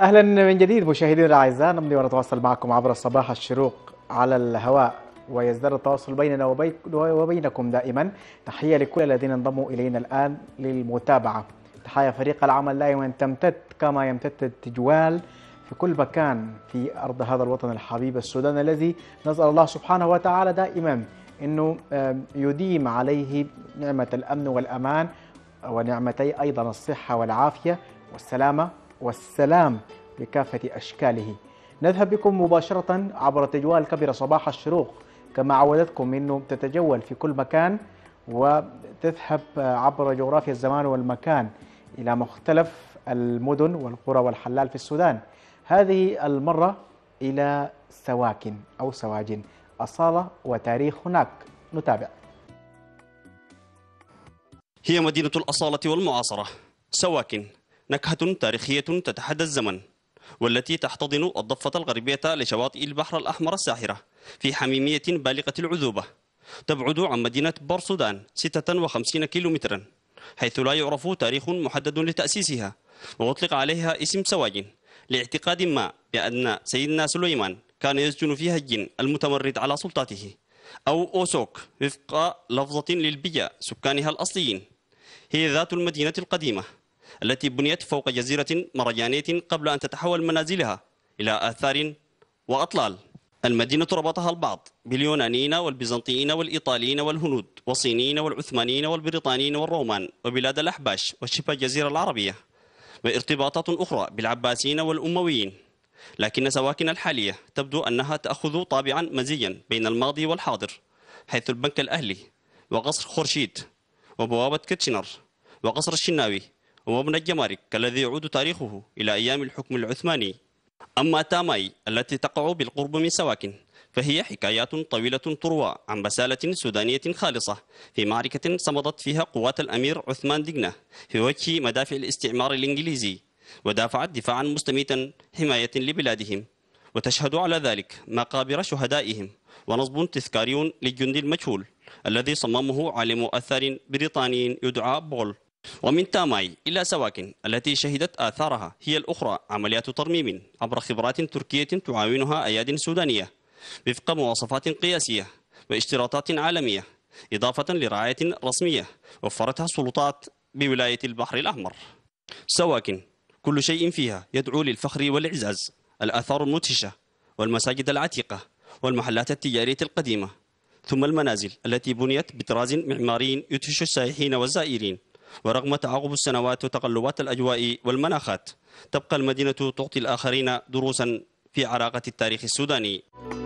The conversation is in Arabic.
اهلا من جديد مشاهدينا الاعزاء نمضي ونتواصل معكم عبر صباح الشروق على الهواء ويزداد التواصل بيننا وبينكم دائما تحيه لكل الذين انضموا الينا الان للمتابعه تحيا فريق العمل دائما تمتد كما يمتد التجوال في كل مكان في أرض هذا الوطن الحبيب السودان الذي نسأل الله سبحانه وتعالى دائما أنه يديم عليه نعمة الأمن والأمان ونعمتي أيضا الصحة والعافية والسلامة والسلام بكافة أشكاله نذهب بكم مباشرة عبر تجوال كبيرة صباح الشروق كما عودتكم أنه تتجول في كل مكان وتذهب عبر جغرافيا الزمان والمكان إلى مختلف المدن والقرى والحلال في السودان هذه المرة إلى سواكن أو سواجن أصالة وتاريخ هناك نتابع هي مدينة الأصالة والمعاصرة سواكن نكهة تاريخية تتحدى الزمن والتي تحتضن الضفة الغربية لشواطئ البحر الأحمر الساحرة في حميمية بالغة العذوبة تبعد عن مدينة بورسودان 56 كيلومترا حيث لا يعرف تاريخ محدد لتأسيسها وأطلق عليها اسم سواجن لاعتقاد ما بأن سيدنا سليمان كان يسجن فيها الجن المتمرد على سلطاته أو أوسوك وفق لفظة للبيا سكانها الأصليين هي ذات المدينة القديمة التي بنيت فوق جزيرة مرجانية قبل أن تتحول منازلها إلى آثار وأطلال المدينة ربطها البعض باليونانيين والبيزنطيين والإيطاليين والهنود والصينيين والعثمانيين والبريطانيين والرومان وبلاد الأحباش وشبه الجزيرة العربية وارتباطات أخرى بالعباسيين والأمويين لكن سواكن الحالية تبدو أنها تأخذ طابعا مزيا بين الماضي والحاضر حيث البنك الأهلي وقصر خورشيد وبوابة كتشنر وقصر الشناوي وابن الجمارك الذي يعود تاريخه إلى أيام الحكم العثماني أما تاماي التي تقع بالقرب من سواكن فهي حكايات طويلة تروى عن بسالة سودانية خالصة في معركة صمدت فيها قوات الأمير عثمان دقنة في وجه مدافع الاستعمار الإنجليزي ودافعت دفاعا مستميتا حماية لبلادهم وتشهد على ذلك مقابر شهدائهم ونصب تذكاري للجند المجهول الذي صممه عالم أثار بريطاني يدعى بول ومن تاماي إلى سواكن التي شهدت آثارها هي الأخرى عمليات ترميم عبر خبرات تركية تعاونها أياد سودانية وفق مواصفات قياسية واشتراطات عالمية إضافة لرعاية رسمية وفرتها السلطات بولاية البحر الأحمر سواكن كل شيء فيها يدعو للفخر والإعزاز الآثار المدهشة والمساجد العتيقة والمحلات التجارية القديمة ثم المنازل التي بنيت بطراز معماري يدهش السائحين والزائرين ورغم تعاقب السنوات وتقلبات الأجواء والمناخات تبقى المدينة تعطي الآخرين دروسا في عراقة التاريخ السوداني